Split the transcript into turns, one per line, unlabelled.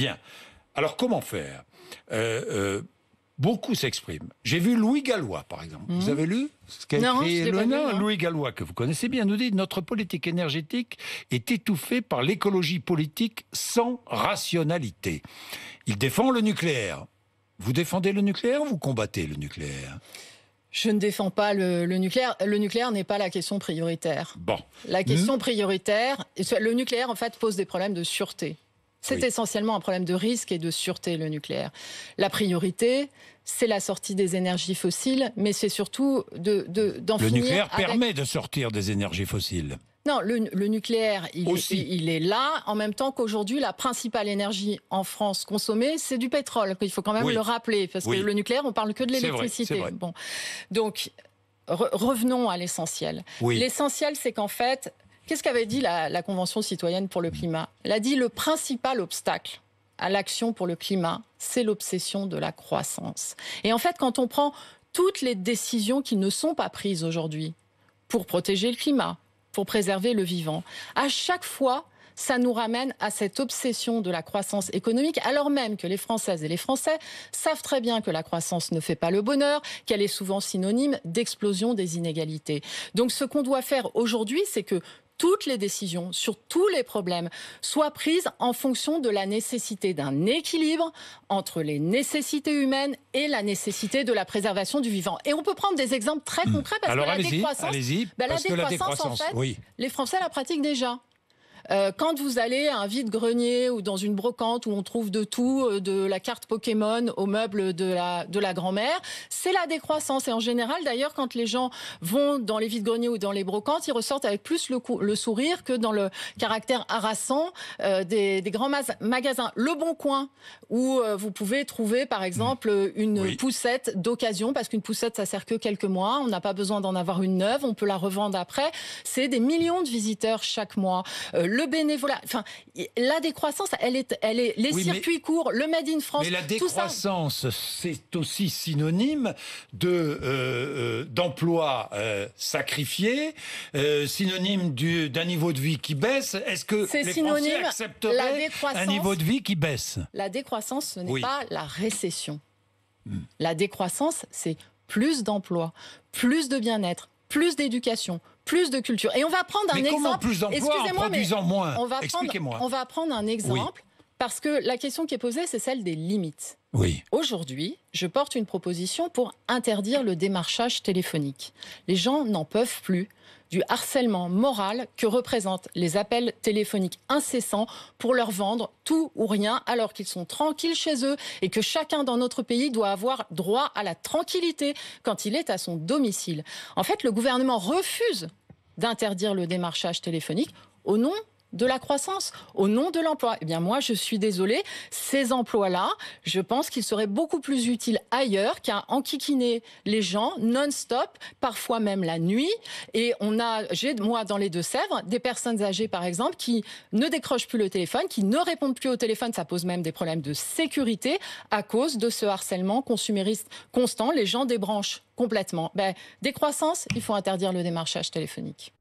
Bien. Alors comment faire euh, euh, Beaucoup s'expriment. J'ai vu Louis Gallois, par exemple. Vous mhm. avez lu ce qu'a écrit non, Louis Gallois, que vous connaissez bien, nous dit Notre politique énergétique est étouffée par l'écologie politique sans rationalité. Il défend le nucléaire. Vous défendez le nucléaire ou vous combattez le nucléaire
je ne défends pas le, nucléaire. Le nucléaire n'est pas la question prioritaire. Bon. La question prioritaire, le nucléaire en fait pose des problèmes de sûreté. C'est essentiellement un problème de risque et de sûreté, le nucléaire. La priorité, c'est la sortie des énergies fossiles, mais c'est surtout de, d'en de, Le nucléaire permet
de sortir des énergies fossiles.
Non, le, nucléaire, il, Est, il, là, en même temps qu'aujourd'hui, la principale énergie en France consommée, c'est du pétrole. Il faut quand même le rappeler, parce que le nucléaire, on parle que de l'électricité. Bon. Donc, revenons à l'essentiel. L'essentiel, c'est qu'en fait, Qu'est-ce qu'avait dit la, Convention citoyenne pour le climat Elle a dit le principal obstacle à l'action pour le climat, c'est l'obsession de la croissance. Et en fait, quand on prend toutes les décisions qui ne sont pas prises aujourd'hui pour protéger le climat, pour préserver le vivant, à chaque fois, ça nous ramène à cette obsession de la croissance économique, alors même que les Françaises et les Français savent très bien que la croissance ne fait pas le bonheur, qu'elle est souvent synonyme d'explosion des inégalités. Donc ce qu'on doit faire aujourd'hui, c'est que toutes les décisions sur tous les problèmes soient prises en fonction de la nécessité d'un équilibre entre les nécessités humaines et la nécessité de la préservation du vivant. Et on peut prendre des exemples très concrets parce que la décroissance, ben, que la décroissance en fait, oui. les Français la pratiquent déjà. Euh, quand vous allez à un vide-grenier ou dans une brocante où on trouve de tout, euh, de la carte Pokémon au meuble de la, de la grand-mère, c'est la décroissance. Et en général, d'ailleurs, quand les gens vont dans les vides-greniers ou dans les brocantes, ils ressortent avec plus le, sourire que dans le caractère harassant euh, des, grands magasins. Le Bon Coin, où vous pouvez trouver, par exemple, une poussette d'occasion, parce qu'une poussette, ça sert que quelques mois. On n'a pas besoin d'en avoir une neuve. On peut la revendre après. C'est des millions de visiteurs chaque mois bénévolat. Enfin, la décroissance, elle est, elle est les circuits courts, le Made in France. Mais
la décroissance, c'est aussi synonyme de sacrifiés, euh, euh, d'emploi euh, sacrifié, synonyme d'un niveau de vie qui baisse. Est-ce que c'est les synonyme, Français accepteraient un niveau de vie qui baisse
La décroissance, ce n'est pas la récession. Hmm. La décroissance, c'est plus d'emplois, plus de bien-être, plus d'éducation, plus de culture. Et on va prendre un exemple. plus d'emplois en moins on va Prendre, on va prendre un exemple. Parce que la question qui est posée, c'est celle des limites. Oui. Aujourd'hui, je porte une proposition pour interdire le démarchage téléphonique. Les gens n'en peuvent plus du harcèlement moral que représentent les appels téléphoniques incessants pour leur vendre tout ou rien alors qu'ils sont tranquilles chez eux et que chacun dans notre pays doit avoir droit à la tranquillité quand il est à son domicile. En fait, le gouvernement refuse d'interdire le démarchage téléphonique au nom de la croissance, au nom de l'emploi. Eh bien moi, je suis désolée, ces emplois-là, je pense qu'ils seraient beaucoup plus utiles ailleurs qu'à enquiquiner les gens non-stop, parfois même la nuit. Et on a, j'ai moi dans les Deux-Sèvres, des personnes âgées par exemple qui ne décrochent plus le téléphone, qui ne répondent plus au téléphone, ça pose même des problèmes de sécurité à cause de ce harcèlement consumériste constant. Les gens débranchent complètement. Ben, décroissance, il faut interdire le démarchage téléphonique.